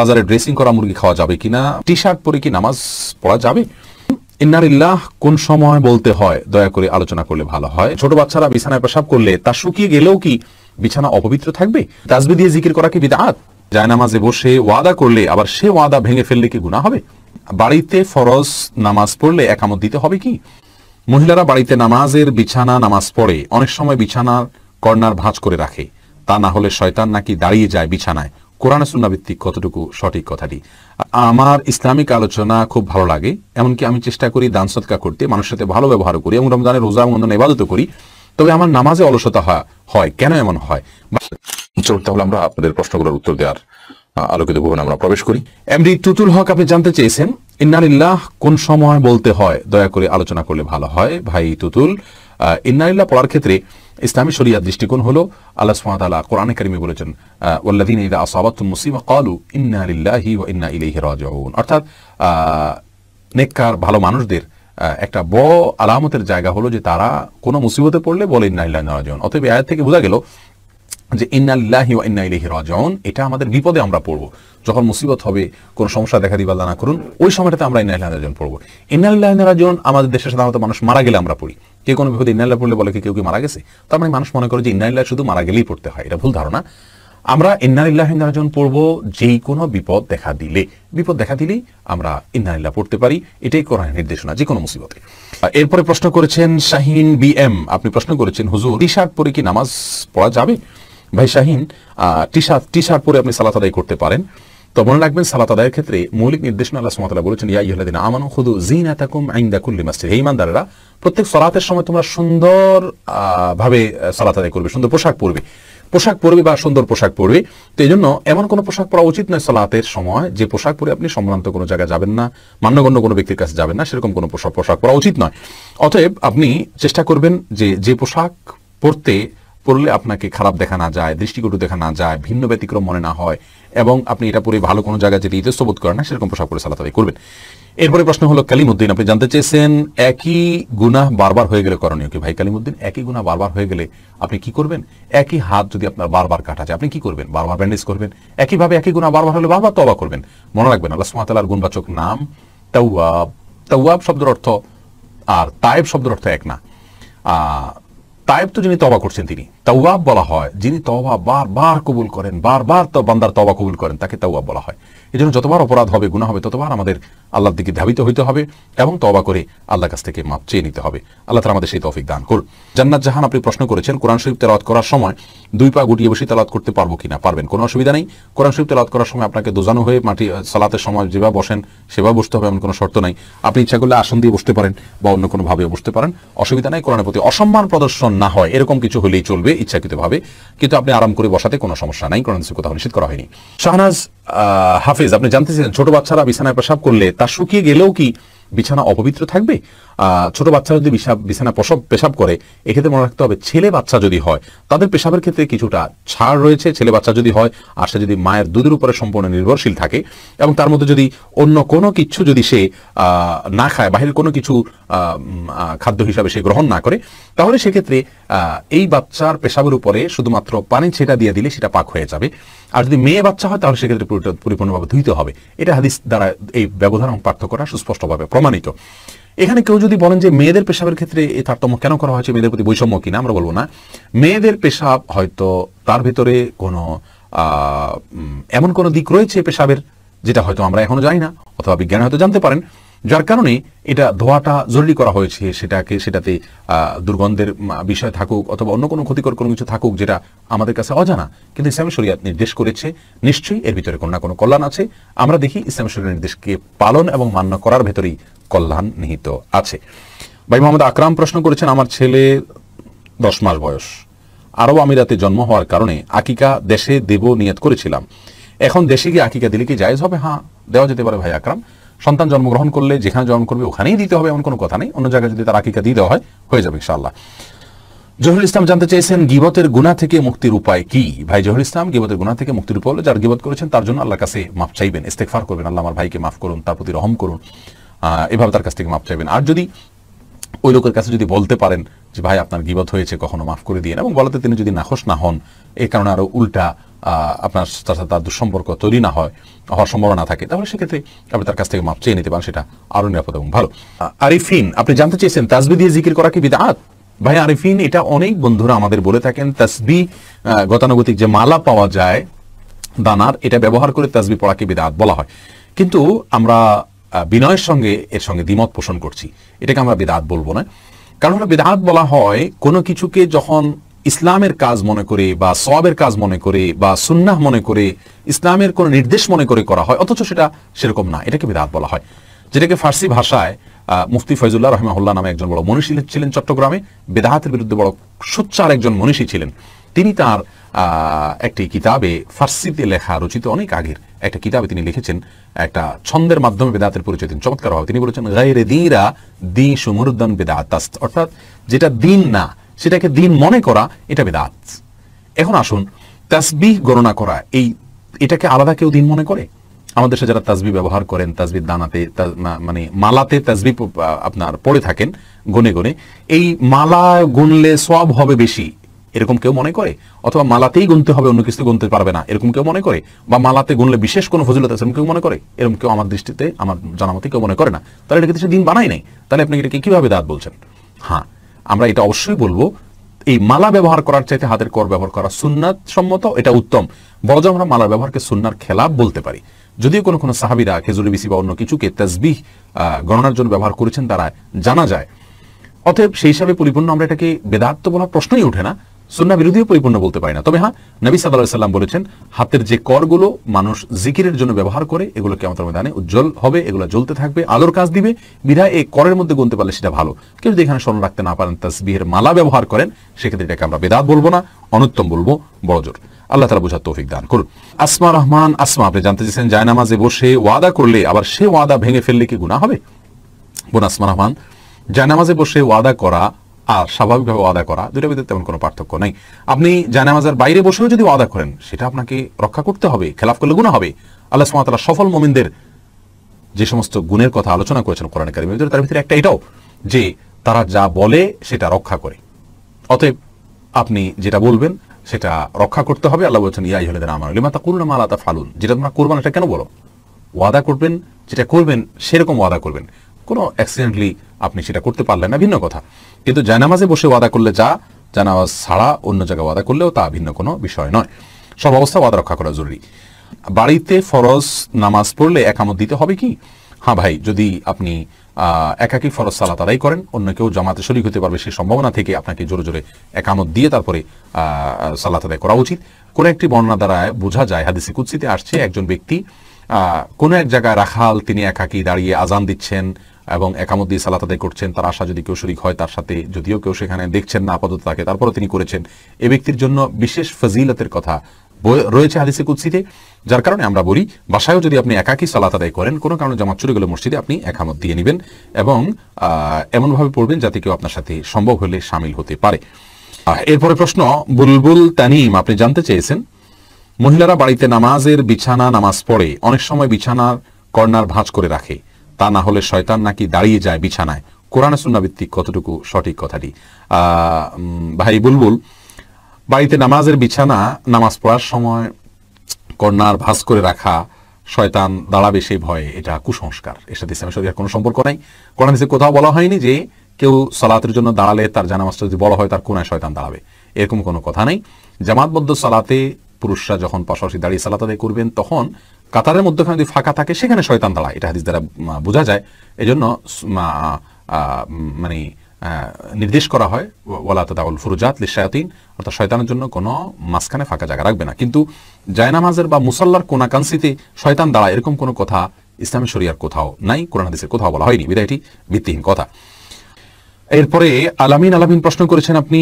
বাজারে ড্রেসিং করা মুরগি খাওয়া যাবে কিনা টি শার্ট পরে কি নামাজ পড়া যাবে ইন্নারিল্লাহ কোন সময় বলতে হয় দয়া করে আলোচনা করলে ভালো হয় ছোট বাচ্চারা বিছানায় পেশাব করলে তা শুকিয়ে গেলেও কি বিছানা অপবিত্র থাকবে তাজবি দিয়ে জিকির করা কি বিদাত যায় নামাজে বসে ওয়াদা করলে আবার সে ওয়াদা ভেঙে ফেললে কি গুণা হবে বাড়িতে ফরজ নামাজ পড়লে একামত দিতে হবে কি মহিলারা বাড়িতে নামাজের বিছানা নামাজ পড়ে অনেক সময় বিছানার কর্নার ভাঁজ করে রাখে তা না হলে শয়তান নাকি দাঁড়িয়ে যায় বিছানায় কোরআন সুন্না ভিত্তিক কতটুকু সঠিক কথাটি আমার ইসলামিক আলোচনা খুব ভালো লাগে এমনকি আমি চেষ্টা করি দান সৎকা করতে মানুষের সাথে ভালো ব্যবহার করি এবং রমজানের রোজা অন্যান্য ইবাদত করি তবে আমার নামাজে অলসতা হয় কেন এমন হয় তাহলে আমরা আপনাদের প্রশ্নগুলোর উত্তর দেওয়ার আলোকিত ভুবনে আমরা প্রবেশ করি এমডি টুটুল হক আপনি জানতে চেয়েছেন ইন্নালিল্লাহ কোন সময় বলতে হয় দয়া করে আলোচনা করলে ভালো হয় ভাই টুতুল ইন্নালিল্লাহ পড়ার ক্ষেত্রে ইসলামী শরিয়া দৃষ্টিকোণ হলো আল্লাহ সুমাতালা কোরআনে কারিমে বলেছেন ওল্লাদিন ইদা আসাবাতুল মুসিমা কালু ইন্না লিল্লাহি ও ইন্না ইলাইহি রাজিউন অর্থাৎ নেককার ভালো মানুষদের একটা বড় আলামতের জায়গা হলো যে তারা কোনো মুসিবতে পড়লে বলে ইন্না ইল্লাহ রাজিউন অতএব আয়াত থেকে বোঝা গেল যে ইন্নাল্লাহি ও ইন্না ইলিহি রাজিউন এটা আমাদের বিপদে আমরা পড়ব যখন মুসিবত হবে কোন সমস্যা দেখা দিবা না করুন ওই সময়টাতে আমরা ইন্নাল্লাহি রাজিউন পড়ব ইন্নাল্লাহি রাজিউন আমাদের দেশে সাধারণত মানুষ মারা গেলে আমরা পড়ি কে কোনো বিপদে ইন্নাল্লাহ পড়লে বলে কি কেউ কি মারা গেছে তার মানে মানুষ মনে করে যে ইন্নাল্লাহ শুধু মারা গেলেই পড়তে হয় এটা ভুল ধারণা আমরা ইন্নালিল্লাহ ইন্নারাজন পড়ব যেই কোনো বিপদ দেখা দিলে বিপদ দেখা দিলেই আমরা ইন্নালিল্লাহ পড়তে পারি এটাই কোরআনের নির্দেশনা যে কোনো মুসিবতে এরপরে প্রশ্ন করেছেন শাহিন বি এম আপনি প্রশ্ন করেছেন হুজুর টি শার্ট পরে কি নামাজ পড়া যাবে ভাই Shaheen T shirt T shirt পরে আপনি সালাত আদায় করতে পারেন তো মনে রাখবেন সালাত আদায়ের ক্ষেত্রে মৌলিক নির্দেশনা আল্লাহ বলেছেন ইয়া ইহলাদিন আমানু খুদু জিন এতাকুম আইন্দা কুল্লি মাস্টির এই ইমানদাররা প্রত্যেক সালাতের সময় তোমরা সুন্দর ভাবে সালাত আদায় করবে সুন্দর পোশাক পরবে পোশাক পরবে বা সুন্দর পোশাক পরবে তো এই জন্য এমন কোনো পোশাক পরা উচিত নয় সালাতের সময় যে পোশাক পরে আপনি সম্ভ্রান্ত কোনো জায়গায় যাবেন না মান্যগণ্য কোনো ব্যক্তির কাছে যাবেন না সেরকম কোনো পোশাক পোশাক পরা উচিত নয় অতএব আপনি চেষ্টা করবেন যে যে পোশাক পরতে পড়লে আপনাকে খারাপ দেখা না যায় দৃষ্টিকটু দেখা না যায় ভিন্ন ব্যতিক্রম মনে না হয় এবং আপনি এটা পরে ভালো কোনো জায়গায় যেতে ইতস্তবোধ করেন না সেরকম পোশাক পরে সালাতাবি করবেন এরপরে প্রশ্ন হলো কালিমুদ্দিন আপনি জানতে চেয়েছেন একই গুণা বারবার হয়ে গেলে করণীয় কি ভাই কালিমুদ্দিন একই গুণা বারবার হয়ে গেলে আপনি কি করবেন একই হাত যদি আপনার বারবার কাটা যায় আপনি কি করবেন বারবার ব্যান্ডেজ করবেন একইভাবে একই গুণা বারবার হলে বারবার তবা করবেন মনে রাখবেন আল্লাহ সুমাতালার গুণবাচক নাম তাওয়াব তাওয়াব শব্দের অর্থ আর তায়েব শব্দের অর্থ এক না তাইব তো যিনি তবা করছেন তিনি তাওয়াব বলা হয় যিনি তবা বার কবুল করেন বারবার তো বান্দার তবা কবুল করেন তাকে তাওয়াব বলা হয় এই জন্য যতবার অপরাধ হবে গুণা হবে ততবার আমাদের আল্লাহর দিকে ধাবিত হইতে হবে এবং তবা করে আল্লাহর কাছ থেকে মাপ চেয়ে নিতে হবে আল্লাহ তালা আমাদের সেই তফিক দান করুন জান্নাত জাহান আপনি প্রশ্ন করেছেন কোরআন শরীফ তেলাওয়াত করার সময় দুই পা গুটিয়ে বসে তেলাওয়াত করতে পারবো কিনা পারবেন কোনো অসুবিধা নেই কোরআন শরীফ তেলাওয়াত করার সময় আপনাকে দোজানো হয়ে মাটি সালাতের সময় যেভাবে বসেন সেভাবে বসতে হবে এমন কোনো শর্ত নাই আপনি ইচ্ছা করলে আসন দিয়ে বসতে পারেন বা অন্য কোনোভাবেও বসতে পারেন অসুবিধা নেই কোরআনের প্রতি অসম্মান প্রদর্শন না হয় এরকম কিছু হলেই চলবে ইচ্ছাকৃতভাবে কিন্তু আপনি আরাম করে বসাতে কোনো সমস্যা নাই কোরআন কোথাও নিষেধ করা হয়নি শাহনাজ হাফিজ হাফিজ আপনি জানতে ছোট বাচ্চারা বিছানায় প্রসাব করলে তা শুকিয়ে গেলেও কি বিছানা অপবিত্র থাকবে ছোট বাচ্চা যদি বিছানা প্রসব পেশাব করে এক্ষেত্রে মনে রাখতে হবে ছেলে বাচ্চা যদি হয় তাদের পেশাবের ক্ষেত্রে কিছুটা ছাড় রয়েছে ছেলে বাচ্চা যদি হয় আর সে যদি মায়ের দুধের উপরে সম্পূর্ণ নির্ভরশীল থাকে এবং তার মধ্যে যদি অন্য কোনো কিছু যদি সে না খায় বাহিরের কোনো কিছু খাদ্য হিসাবে সে গ্রহণ না করে তাহলে সেক্ষেত্রে এই বাচ্চার পেশাবের উপরে শুধুমাত্র পানি ছেটা দিয়ে দিলে সেটা পাক হয়ে যাবে আর যদি মেয়ে বাচ্চা হয় তাহলে সেক্ষেত্রে পরিপূর্ণভাবে ধুইতে হবে এটা হাদিস দ্বারা এই ব্যবধান এবং পার্থক্যটা সুস্পষ্টভাবে প্রমাণিত এখানে কেউ যদি বলেন যে মেয়েদের পেশাবের ক্ষেত্রে এই তারতম্য কেন করা হয়েছে মেয়েদের প্রতি বৈষম্য কিনা আমরা বলবো না মেয়েদের পেশাব হয়তো তার ভিতরে কোনো এমন কোনো দিক রয়েছে পেশাবের যেটা হয়তো আমরা এখনো জানি না অথবা বিজ্ঞান হয়তো জানতে পারেন যার কারণে এটা ধোয়াটা জরুরি করা হয়েছে সেটাকে সেটাতে দুর্গন্ধের বিষয় থাকুক অথবা অন্য কোনো ক্ষতিকর কোনো কিছু থাকুক যেটা আমাদের কাছে অজানা কিন্তু ইসলামী শরিয়াত নির্দেশ করেছে নিশ্চয়ই এর ভিতরে কোনো না কোনো কল্যাণ আছে আমরা দেখি ইসলামী শরিয়ার নির্দেশকে পালন এবং মান্য করার ভেতরেই কল্যাণ নিহিত আছে ভাই মোহাম্মদ আকরাম প্রশ্ন করেছেন আমার ছেলে দশ মাস বয়স আরব আমিরাতে জন্ম হওয়ার কারণে আকিকা দেশে দেব নিয়ত করেছিলাম এখন দেশে গিয়ে আকিকা দিলে কি জায়জ হবে হ্যাঁ দেওয়া যেতে পারে ভাই আকরাম সন্তান জন্মগ্রহণ করলে যেখানে জন্ম করবে ওখানেই দিতে হবে এমন কোনো কথা নেই অন্য জায়গায় যদি তার আকিকা দিয়ে দেওয়া হয় হয়ে যাবে ইনশাআল্লাহ জহুরুল ইসলাম জানতে চেয়েছেন গিবতের গুণা থেকে মুক্তির উপায় কি ভাই জহুরুল ইসলাম গিবতের গুণা থেকে মুক্তির উপায় হলো যার গিবত করেছেন তার জন্য আল্লাহর কাছে মাফ চাইবেন ইস্তেকফার করবেন আল্লাহ আমার ভাইকে মাফ করুন তার প্রতি রহম করুন এভাবে তার কাছ থেকে মাপ চাইবেন আর যদি ওই লোকের কাছে যদি বলতে পারেন যে ভাই আপনার গিবত হয়েছে কখনো মাফ করে দিয়ে এবং বলাতে তিনি যদি নাখোশ না হন এ কারণে আরও উল্টা আপনার তার সাথে তার দুঃসম্পর্ক তৈরি না হয় হওয়ার সম্ভাবনা থাকে তাহলে সেক্ষেত্রে আপনি তার কাছ থেকে মাপ চেয়ে নিতে পারেন সেটা আরও নিরাপদ এবং ভালো আরিফিন আপনি জানতে চেয়েছেন তাজবি দিয়ে জিকির করা কি বিদাত ভাই আরিফিন এটা অনেক বন্ধুরা আমাদের বলে থাকেন তাসবি গতানুগতিক যে মালা পাওয়া যায় দানার এটা ব্যবহার করে তাজবি পড়াকে বিদাত বলা হয় কিন্তু আমরা বিনয়ের সঙ্গে এর সঙ্গে দ্বিমত পোষণ করছি এটাকে আমরা বেদাত বলবো না কারণ হলো বেদাত বলা হয় কোনো কিছুকে যখন ইসলামের কাজ মনে করে বা সবের কাজ মনে করে বা সুন্নাহ মনে করে ইসলামের কোনো নির্দেশ মনে করে করা হয় অথচ সেটা সেরকম না এটাকে বেদাত বলা হয় যেটাকে ফার্সি ভাষায় মুফতি ফয়জুল্লাহ রহমা উল্লাহ নামে একজন বড় মনীষী ছিলেন চট্টগ্রামে বেদাহাতের বিরুদ্ধে বড় সোচ্চার একজন মনীষী ছিলেন তিনি তার একটি কিতাবে ফার্সিতে লেখা রচিত অনেক আগের একটা কিতাবে তিনি লিখেছেন একটা ছন্দের মাধ্যমে বেদাতের পরিচয় দিন চমৎকার হবে তিনি বলেছেন গাইরে দিরা দি সুমরুদ্দান বেদাত অর্থাৎ যেটা দিন না সেটাকে দিন মনে করা এটা বেদাত এখন আসুন তাসবিহ গণনা করা এই এটাকে আলাদা কেউ দিন মনে করে আমাদের সাথে যারা তাজবি ব্যবহার করেন তাজবির দানাতে মানে মালাতে তাজবি আপনার পড়ে থাকেন গনে গনে এই মালা গুনলে সব হবে বেশি এরকম কেউ মনে করে অথবা মালাতেই গুনতে হবে অন্য কিছু গুনতে পারবে না এরকম কেউ মনে করে বা মালাতে গুনলে বিশেষ কোনো ফজিলত আছে কেউ মনে করে এরকম কেউ আমার দৃষ্টিতে আমার জানামতে কেউ মনে করে না তাহলে এটা কিছু দিন বানাই নাই তাহলে আপনি এটাকে কিভাবে দাঁত বলছেন হ্যাঁ আমরা এটা অবশ্যই বলবো এই মালা ব্যবহার করার চাইতে হাতের কর ব্যবহার করা সুন্নাত সম্মত এটা উত্তম বরজ আমরা মালার ব্যবহারকে সুন্নার খেলাপ বলতে পারি যদিও কোনো কোনো সাহাবিরা খেজুরি বিসি বা অন্য কিছুকে তাজবিহ গণনার জন্য ব্যবহার করেছেন তারা জানা যায় অতএব সেই হিসাবে পরিপূর্ণ আমরা এটাকে বেদাত্ম বলার প্রশ্নই উঠে না সুন্না বিরোধীও পরিপূর্ণ বলতে পারি না তবে হ্যাঁ নবী সাল্লাহ সাল্লাম বলেছেন হাতের যে করগুলো মানুষ জিকিরের জন্য ব্যবহার করে এগুলো কেমন ময়দানে উজ্জ্বল হবে এগুলো জ্বলতে থাকবে আলোর কাজ দিবে বিধায় এই করের মধ্যে গুনতে পারলে সেটা ভালো কেউ যদি এখানে স্মরণ রাখতে না পারেন তাসবিহের মালা ব্যবহার করেন সেক্ষেত্রে এটাকে আমরা বেদাত বলবো না অনুত্তম বলবো বড়জোর আল্লাহ তালা বোঝার তৌফিক দান করুন আসমা রহমান আসমা আপনি জানতে চেয়েছেন জায়নামাজে বসে ওয়াদা করলে আবার সে ওয়াদা ভেঙে ফেললে কি গুণা হবে বোন আসমা রহমান জায়নামাজে বসে ওয়াদা করা আর স্বাভাবিকভাবে ওয়াদা করা দুটার ভিতরে তেমন কোনো পার্থক্য নেই আপনি জানামাজার বাইরে বসেও যদি ওয়াদা করেন সেটা আপনাকে রক্ষা করতে হবে খেলাফ করলে গুণা হবে আল্লাহ সুমাতালা সফল মোমিনদের যে সমস্ত গুণের কথা আলোচনা করেছেন কোরআন কারিমের ভিতরে তার ভিতরে একটা এটাও যে তারা যা বলে সেটা রক্ষা করে অতএব আপনি যেটা বলবেন সেটা রক্ষা করতে হবে আল্লাহ বলছেন ইয়াই হলে দেন আমার লিমা করুন করুন আলাদা ফালুন যেটা তোমরা করবেন এটা কেন বলো ওয়াদা করবেন যেটা করবেন সেরকম ওয়াদা করবেন কোনো অ্যাক্সিডেন্টলি আপনি সেটা করতে পারলেন না ভিন্ন কথা কিন্তু জায়নামাজে বসে ওয়াদা করলে যা জানাওয়াজ ছাড়া অন্য জায়গায় ওয়াদা করলেও তা ভিন্ন কোনো বিষয় নয় সব অবস্থা ওয়াদা রক্ষা করা জরুরি বাড়িতে ফরজ নামাজ পড়লে একামত দিতে হবে কি হ্যাঁ ভাই যদি আপনি একাকি ফরজ সালা তারাই করেন অন্য কেউ জামাতে শরিক হতে পারবে সেই সম্ভাবনা থেকে আপনাকে জোরে জোরে একামত দিয়ে তারপরে সালাত আদায় করা উচিত কোন একটি বর্ণনা দ্বারা বোঝা যায় হাদিসে কুৎসিতে আসছে একজন ব্যক্তি কোনো এক জায়গায় রাখাল তিনি একাকি দাঁড়িয়ে আজান দিচ্ছেন এবং একামত সালাত আদায় করছেন তার আশা যদি কেউ শরিক হয় তার সাথে যদিও কেউ সেখানে দেখছেন না আপাতত তাকে তারপরে তিনি করেছেন এ ব্যক্তির জন্য বিশেষ ফজিলতের কথা রয়েছে হাদিসে কুৎসিতে যার কারণে আমরা বলি বাসায়ও যদি আপনি একাকি সালাত আদায় করেন কোনো কারণে জামাত চলে গেলে মসজিদে আপনি একামত দিয়ে নেবেন এবং এমনভাবে পড়বেন যাতে কেউ আপনার সাথে সম্ভব হলে সামিল হতে পারে এরপরে প্রশ্ন বুলবুল তানিম আপনি জানতে চেয়েছেন মহিলারা বাড়িতে নামাজের বিছানা নামাজ পড়ে অনেক সময় বিছানার কর্নার ভাঁজ করে রাখে তা না হলে শয়তান নাকি দাঁড়িয়ে যায় বিছানায় কোরআন সুন্না ভিত্তিক কতটুকু সঠিক কথাটি ভাই বুলবুল বাড়িতে নামাজের বিছানা নামাজ পড়ার সময় কন্যার ভাস করে রাখা শয়তান দাঁড়াবে সেই ভয়ে এটা কুসংস্কার এর সাথে ইসলামের সাথে কোনো সম্পর্ক নাই কোরআন দেশে কোথাও বলা হয়নি যে কেউ সালাতের জন্য দাঁড়ালে তার জানামাজটা যদি বড় হয় তার কোনায় শয়তান দাঁড়াবে এরকম কোনো কথা নেই জামাতবদ্ধ সালাতে পুরুষরা যখন পাশাপাশি দাঁড়িয়ে সালাত করবেন তখন কাতারের মধ্যখানে যদি ফাঁকা থাকে সেখানে শয়তান দাঁড়ায় এটা হাদিস দ্বারা বোঝা যায় এই জন্য মানে নির্দেশ করা হয় ওয়ালা তাউল ফুরুজাত লিশায়াতিন অর্থাৎ শয়তানের জন্য কোনো মাঝখানে ফাঁকা জায়গা রাখবে না কিন্তু জায়নামাজের বা মুসল্লার কোনাকাঙ্ক্ষিতে শয়তান দাঁড়ায় এরকম কোনো কথা ইসলামী শরিয়ার কোথাও নাই কোরআন হাদিসের কোথাও বলা হয়নি বিদায়টি ভিত্তিহীন কথা এরপরে আলামিন আলামিন প্রশ্ন করেছেন আপনি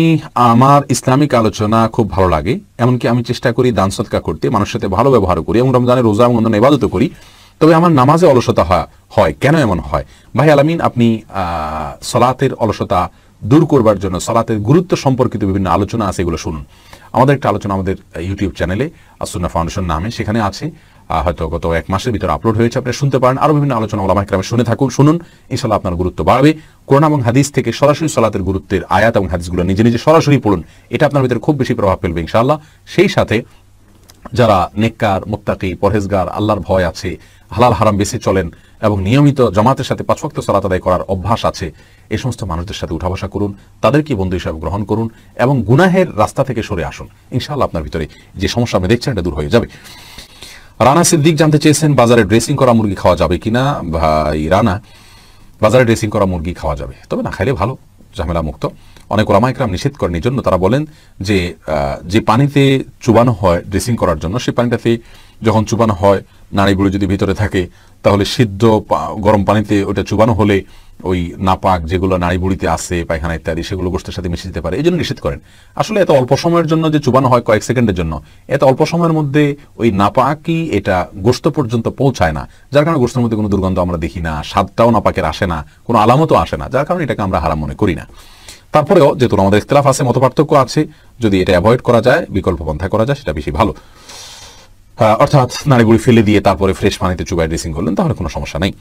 আমার ইসলামিক আলোচনা খুব ভালো লাগে এমনকি আমি চেষ্টা করি দান সৎকা করতে মানুষের সাথে ভালো ব্যবহার করি এবং রমজানের রোজা এবং অন্যান্য করি তবে আমার নামাজে অলসতা হয় কেন এমন হয় ভাই আলামিন আপনি সলাতের অলসতা দূর করবার জন্য সলাতের গুরুত্ব সম্পর্কিত বিভিন্ন আলোচনা আছে এগুলো শুনুন আমাদের একটা আলোচনা আমাদের ইউটিউব চ্যানেলে আসুন্না ফাউন্ডেশন নামে সেখানে আছে হয়তো গত এক মাসের ভিতরে আপলোড হয়েছে আপনি শুনতে পারেন আরও বিভিন্ন আলোচনা ওলামাহিক্রামে শুনে থাকুন শুনুন ইনশাল্লাহ আপনার গুরুত্ব বাড়বে কোরআন এবং হাদিস থেকে সরাসরি সলাতের গুরুত্বের আয়াত এবং হাদিসগুলো নিজে নিজে সরাসরি পড়ুন এটা আপনার ভিতরে খুব বেশি প্রভাব ফেলবে ইনশাল্লাহ সেই সাথে যারা নেককার মোত্তাকি পরহেজগার আল্লাহর ভয় আছে হালাল হারাম বেশি চলেন এবং নিয়মিত জামাতের সাথে পাঁচপক্ত সালাত আদায় করার অভ্যাস আছে এ সমস্ত মানুষদের সাথে উঠা বসা করুন তাদেরকে বন্ধু হিসাবে গ্রহণ করুন এবং গুনাহের রাস্তা থেকে সরে আসুন ইনশাআল্লাহ আপনার ভিতরে যে সমস্যা আপনি দেখছেন এটা দূর হয়ে যাবে রানা সিদ্দিক জানতে চেয়েছেন বাজারে ড্রেসিং করা মুরগি খাওয়া যাবে কিনা ভাই রানা বাজারে ড্রেসিং করা মুরগি খাওয়া যাবে তবে না খাইলে ভালো ঝামেলা মুক্ত অনেক ওলামাইকরাম নিষেধ করেন এই জন্য তারা বলেন যে যে পানিতে চুবানো হয় ড্রেসিং করার জন্য সেই পানিটাতে যখন চুবানো হয় নাড়িগুলো যদি ভিতরে থাকে তাহলে সিদ্ধ গরম পানিতে ওটা চুবানো হলে ওই নাপাক যেগুলো নারী বুড়িতে আছে পায়খানা ইত্যাদি সেগুলো গোষ্ঠীর সাথে মিশে যেতে পারে এই জন্য নিষেধ করেন আসলে এত অল্প সময়ের জন্য যে চুবানো হয় কয়েক সেকেন্ডের জন্য এত অল্প সময়ের মধ্যে ওই নাপাকই এটা গোস্ত পর্যন্ত পৌঁছায় না যার কারণে গোষ্ঠের মধ্যে কোনো দুর্গন্ধ আমরা দেখি না স্বাদটাও নাপাকের আসে না কোনো আলামতও আসে না যার কারণে এটাকে আমরা হারাম মনে করি না তারপরেও যেহেতু আমাদের ইতলাফ আছে মত পার্থক্য আছে যদি এটা অ্যাভয়েড করা যায় বিকল্প পন্থা করা যায় সেটা বেশি ভালো অর্থাৎ নাড়িগুড়ি ফেলে দিয়ে তারপরে ফ্রেশ পানিতে চুবাই ড্রেসিং করলেন তাহলে কোনো সমস্যা নেই